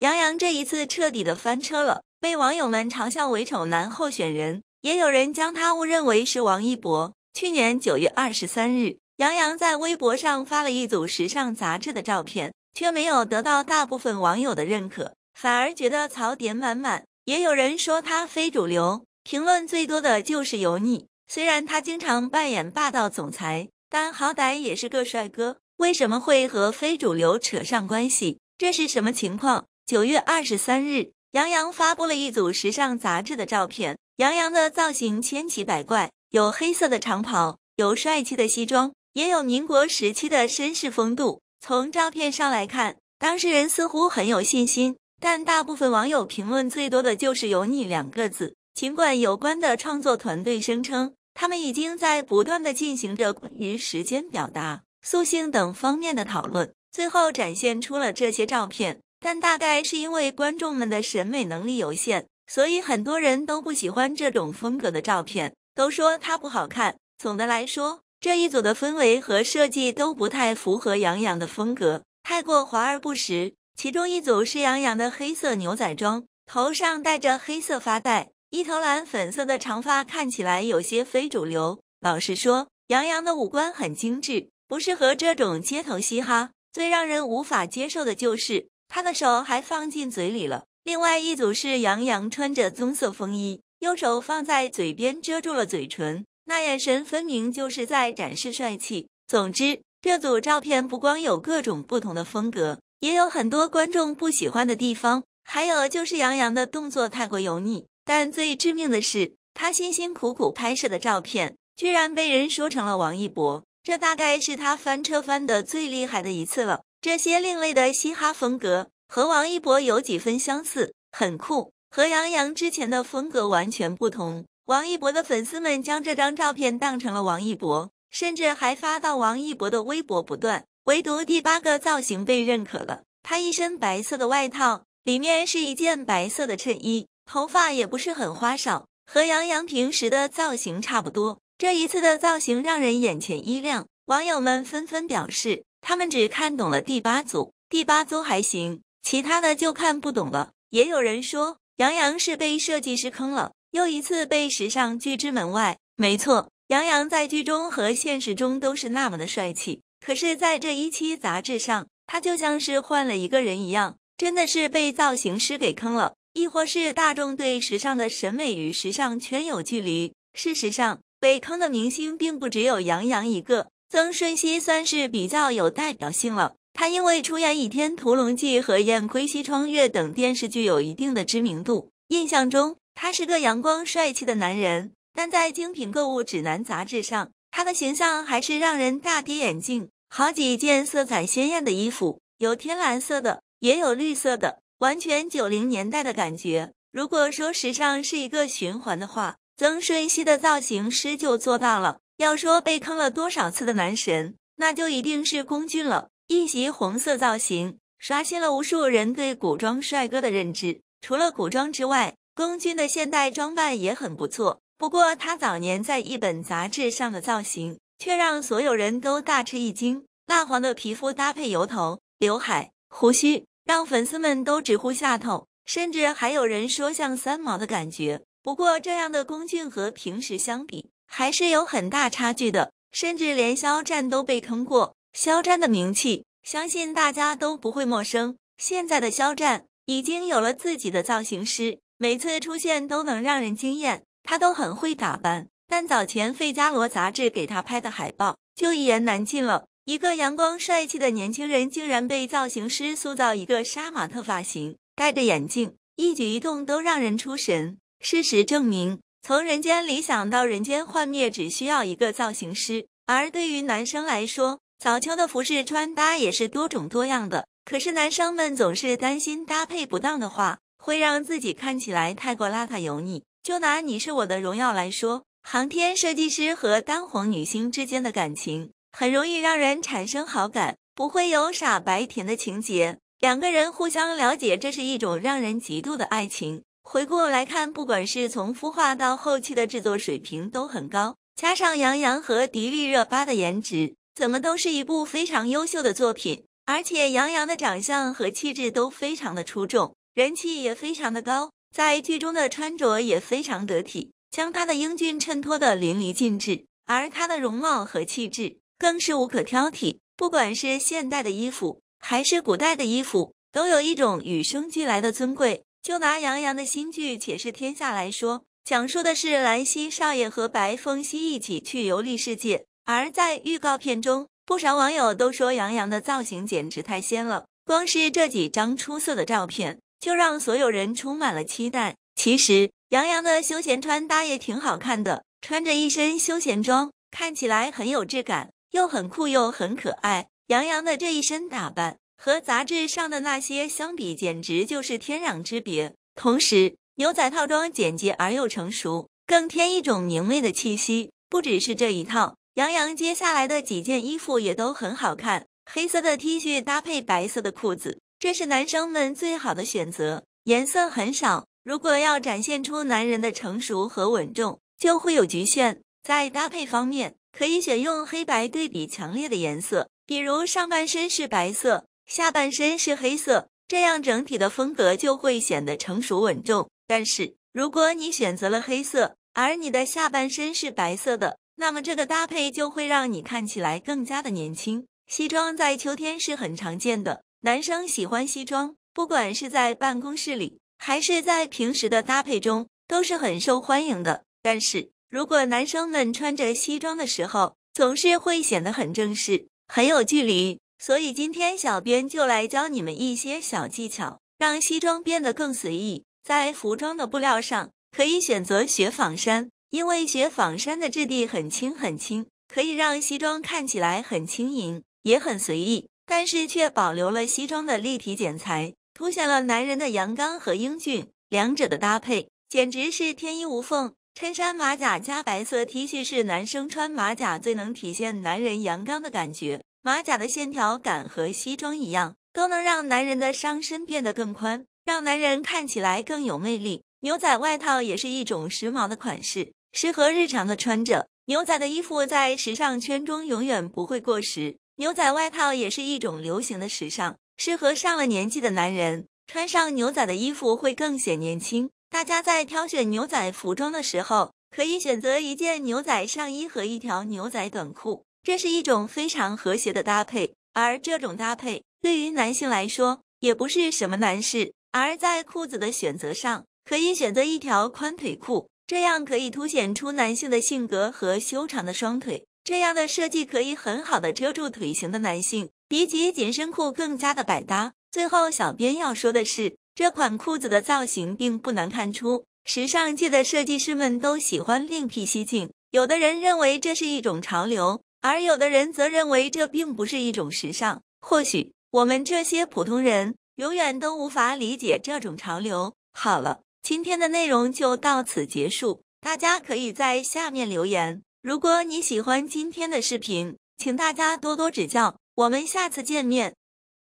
杨洋这一次彻底的翻车了，被网友们嘲笑为丑男候选人，也有人将他误认为是王一博。去年九月二十三日，杨洋在微博上发了一组时尚杂志的照片，却没有得到大部分网友的认可，反而觉得槽点满满。也有人说他非主流，评论最多的就是油腻。虽然他经常扮演霸道总裁，但好歹也是个帅哥，为什么会和非主流扯上关系？这是什么情况？九月二十三日，杨洋发布了一组时尚杂志的照片。杨洋的造型千奇百怪，有黑色的长袍，有帅气的西装，也有民国时期的绅士风度。从照片上来看，当事人似乎很有信心，但大部分网友评论最多的就是“油腻”两个字。尽管有关的创作团队声称，他们已经在不断的进行着关于时间表达、塑性等方面的讨论，最后展现出了这些照片。但大概是因为观众们的审美能力有限，所以很多人都不喜欢这种风格的照片，都说它不好看。总的来说，这一组的氛围和设计都不太符合杨洋的风格，太过华而不实。其中一组是杨洋的黑色牛仔装，头上戴着黑色发带，一头蓝粉色的长发看起来有些非主流。老实说，杨洋的五官很精致，不适合这种街头嘻哈。最让人无法接受的就是。他的手还放进嘴里了。另外一组是杨洋穿着棕色风衣，右手放在嘴边遮住了嘴唇，那眼神分明就是在展示帅气。总之，这组照片不光有各种不同的风格，也有很多观众不喜欢的地方。还有就是杨洋的动作太过油腻。但最致命的是，他辛辛苦苦拍摄的照片，居然被人说成了王一博，这大概是他翻车翻的最厉害的一次了。这些另类的嘻哈风格和王一博有几分相似，很酷，和杨洋之前的风格完全不同。王一博的粉丝们将这张照片当成了王一博，甚至还发到王一博的微博，不断。唯独第八个造型被认可了，他一身白色的外套，里面是一件白色的衬衣，头发也不是很花哨，和杨洋平时的造型差不多。这一次的造型让人眼前一亮，网友们纷纷表示。他们只看懂了第八组，第八组还行，其他的就看不懂了。也有人说杨洋是被设计师坑了，又一次被时尚拒之门外。没错，杨洋在剧中和现实中都是那么的帅气，可是，在这一期杂志上，他就像是换了一个人一样，真的是被造型师给坑了，亦或是大众对时尚的审美与时尚圈有距离？事实上，被坑的明星并不只有杨洋一个。曾舜晞算是比较有代表性了，他因为出演《倚天屠龙记》和《燕归西窗月》等电视剧，有一定的知名度。印象中，他是个阳光帅气的男人，但在《精品购物指南》杂志上，他的形象还是让人大跌眼镜。好几件色彩鲜艳的衣服，有天蓝色的，也有绿色的，完全九零年代的感觉。如果说时尚是一个循环的话，曾舜晞的造型师就做到了。要说被坑了多少次的男神，那就一定是龚俊了。一袭红色造型，刷新了无数人对古装帅哥的认知。除了古装之外，龚俊的现代装扮也很不错。不过他早年在一本杂志上的造型，却让所有人都大吃一惊。蜡黄的皮肤搭配油头、刘海、胡须，让粉丝们都直呼下头，甚至还有人说像三毛的感觉。不过这样的龚俊和平时相比，还是有很大差距的，甚至连肖战都被坑过。肖战的名气，相信大家都不会陌生。现在的肖战已经有了自己的造型师，每次出现都能让人惊艳，他都很会打扮。但早前费加罗杂志给他拍的海报就一言难尽了，一个阳光帅气的年轻人，竟然被造型师塑造一个杀马特发型，戴着眼镜，一举一动都让人出神。事实证明。从人间理想到人间幻灭，只需要一个造型师。而对于男生来说，早秋的服饰穿搭也是多种多样的。可是男生们总是担心搭配不当的话，会让自己看起来太过邋遢油腻。就拿你是我的荣耀来说，航天设计师和当红女星之间的感情很容易让人产生好感，不会有傻白甜的情节。两个人互相了解，这是一种让人嫉妒的爱情。回过来看，不管是从孵化到后期的制作水平都很高，加上杨洋和迪丽热巴的颜值，怎么都是一部非常优秀的作品。而且杨洋的长相和气质都非常的出众，人气也非常的高，在剧中的穿着也非常得体，将他的英俊衬托的淋漓尽致。而他的容貌和气质更是无可挑剔，不管是现代的衣服还是古代的衣服，都有一种与生俱来的尊贵。就拿杨洋的新剧《且试天下》来说，讲述的是兰溪少爷和白风息一起去游历世界。而在预告片中，不少网友都说杨洋的造型简直太仙了，光是这几张出色的照片就让所有人充满了期待。其实杨洋的休闲穿搭也挺好看的，穿着一身休闲装，看起来很有质感，又很酷又很可爱。杨洋的这一身打扮。和杂志上的那些相比，简直就是天壤之别。同时，牛仔套装简洁而又成熟，更添一种明媚的气息。不只是这一套，杨洋接下来的几件衣服也都很好看。黑色的 T 恤搭配白色的裤子，这是男生们最好的选择。颜色很少，如果要展现出男人的成熟和稳重，就会有局限。在搭配方面，可以选用黑白对比强烈的颜色，比如上半身是白色。下半身是黑色，这样整体的风格就会显得成熟稳重。但是如果你选择了黑色，而你的下半身是白色的，那么这个搭配就会让你看起来更加的年轻。西装在秋天是很常见的，男生喜欢西装，不管是在办公室里，还是在平时的搭配中，都是很受欢迎的。但是如果男生们穿着西装的时候，总是会显得很正式，很有距离。所以今天小编就来教你们一些小技巧，让西装变得更随意。在服装的布料上，可以选择雪纺衫，因为雪纺衫的质地很轻很轻，可以让西装看起来很轻盈，也很随意，但是却保留了西装的立体剪裁，凸显了男人的阳刚和英俊。两者的搭配简直是天衣无缝。衬衫马甲加白色 T 恤是男生穿马甲最能体现男人阳刚的感觉。马甲的线条感和西装一样，都能让男人的上身变得更宽，让男人看起来更有魅力。牛仔外套也是一种时髦的款式，适合日常的穿着。牛仔的衣服在时尚圈中永远不会过时，牛仔外套也是一种流行的时尚，适合上了年纪的男人穿上牛仔的衣服会更显年轻。大家在挑选牛仔服装的时候，可以选择一件牛仔上衣和一条牛仔短裤。这是一种非常和谐的搭配，而这种搭配对于男性来说也不是什么难事。而在裤子的选择上，可以选择一条宽腿裤，这样可以凸显出男性的性格和修长的双腿。这样的设计可以很好的遮住腿型的男性，比起紧身裤更加的百搭。最后，小编要说的是，这款裤子的造型并不难看出，时尚界的设计师们都喜欢另辟蹊径，有的人认为这是一种潮流。而有的人则认为这并不是一种时尚，或许我们这些普通人永远都无法理解这种潮流。好了，今天的内容就到此结束，大家可以在下面留言。如果你喜欢今天的视频，请大家多多指教。我们下次见面。